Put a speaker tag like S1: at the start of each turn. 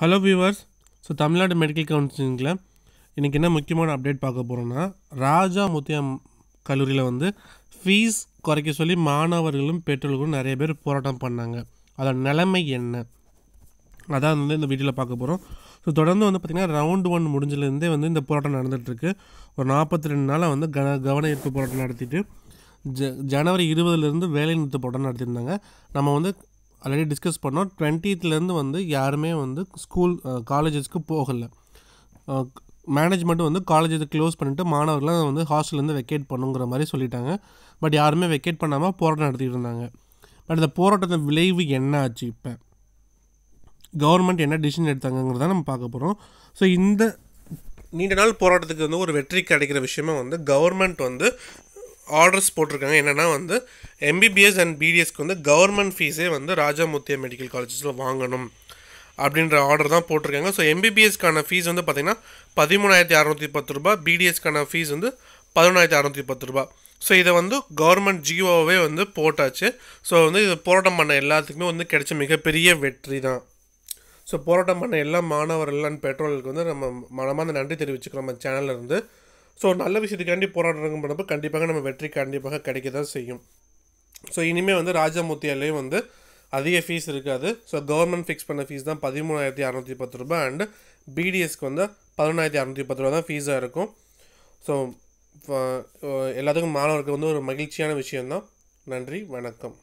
S1: hello viewers so Tamil Nadu medical கவுன்சிலிங்கில் இன்றைக்கி என்ன முக்கியமான அப்டேட் பார்க்க போகிறோன்னா ராஜா முத்தியம் கல்லூரியில் வந்து ஃபீஸ் குறைக்க சொல்லி மாணவர்களும் பெற்றோர்களும் நிறைய பேர் போராட்டம் பண்ணாங்க அதோட நிலைமை என்ன அதான் வந்து இந்த வீடியோவில் பார்க்க போகிறோம் ஸோ தொடர்ந்து வந்து பார்த்திங்கன்னா ரவுண்ட் ஒன் முடிஞ்சதுலேருந்தே வந்து இந்த போராட்டம் நடந்துகிட்ருக்கு ஒரு நாற்பத்தி ரெண்டு நாளாக வந்து கன கவன ஈர்ப்பு போராட்டம் நடத்திட்டு ஜ ஜனவரி இருபதுலேருந்து வேலை போராட்டம் நடத்தியிருந்தாங்க நம்ம வந்து ஆல்ரெடி டிஸ்கஸ் பண்ணோம் டுவெண்ட்டித்துலேருந்து வந்து யாருமே வந்து ஸ்கூல் காலேஜஸ்க்கு போகலை மேனேஜ்மெண்ட்டும் வந்து காலேஜை க்ளோஸ் பண்ணிவிட்டு மாணவர்கள்லாம் வந்து ஹாஸ்டல்லேருந்து வெக்கேட் பண்ணுங்கிற மாதிரி சொல்லிட்டாங்க பட் யாருமே வெக்கேட் பண்ணாமல் போராட்டம் நடத்திட்டு இருந்தாங்க பட் இந்த போராட்டத்தின் விளைவு என்ன ஆச்சு இப்போ கவர்மெண்ட் என்ன டிசிஷன் எடுத்தாங்கிறத நம்ம பார்க்க போகிறோம் ஸோ இந்த நீண்ட நாள் போராட்டத்துக்கு வந்து ஒரு வெற்றி கிடைக்கிற விஷயமா வந்து கவர்மெண்ட் வந்து ஆர்டர்ஸ் போட்டிருக்காங்க என்னென்னா வந்து எம்பிபிஎஸ் அண்ட் பிடிஎஸ்க்கு வந்து கவர்மெண்ட் ஃபீஸே வந்து ராஜாமுத்தியா மெடிக்கல் காலேஜஸில் வாங்கணும் அப்படின்ற ஆர்டர் தான் போட்டிருக்காங்க ஸோ எம்பிபிஎஸ்க்கான ஃபீஸ் வந்து பார்த்திங்கன்னா பதிமூணாயிரத்தி அறநூற்றி பத்து ரூபா பிடிஎஸ்க்கான ஃபீஸ் வந்து பதினொன்றாயிரத்தி அறநூற்றி பத்து ரூபா ஸோ இதை வந்து கவர்மெண்ட் ஜியோவே வந்து போட்டாச்சு ஸோ வந்து இது போராட்டம் பண்ண எல்லாத்துக்குமே வந்து கிடைச்ச மிகப்பெரிய வெற்றி தான் ஸோ போராட்டம் பண்ண எல்லா மாணவர்கள் பெற்றோர்களுக்கு வந்து நம்ம மனமார்ந்த நன்றி தெரிவிச்சுக்கிறோம் நம்ம சேனலில் இருந்து ஸோ நல்ல விஷயத்துக்காண்டி போராடுறோங்கிறப்ப கண்டிப்பாக நம்ம வெற்றி கண்டிப்பாக கிடைக்க தான் செய்யும் ஸோ இனிமேல் வந்து ராஜமூர்த்தியாலேயும் வந்து அதிக ஃபீஸ் இருக்காது ஸோ கவர்மெண்ட் ஃபிக்ஸ் பண்ண ஃபீஸ் தான் பதிமூணாயிரத்தி அறநூற்றி பத்து ரூபா அண்டு பிடிஎஸ்க்கு வந்து பதினாயிரத்தி அறநூற்றி பத்து ரூபா தான் ஃபீஸாக இருக்கும் ஸோ எல்லாத்துக்கும் மாணவருக்கு வந்து ஒரு மகிழ்ச்சியான விஷயந்தான் நன்றி வணக்கம்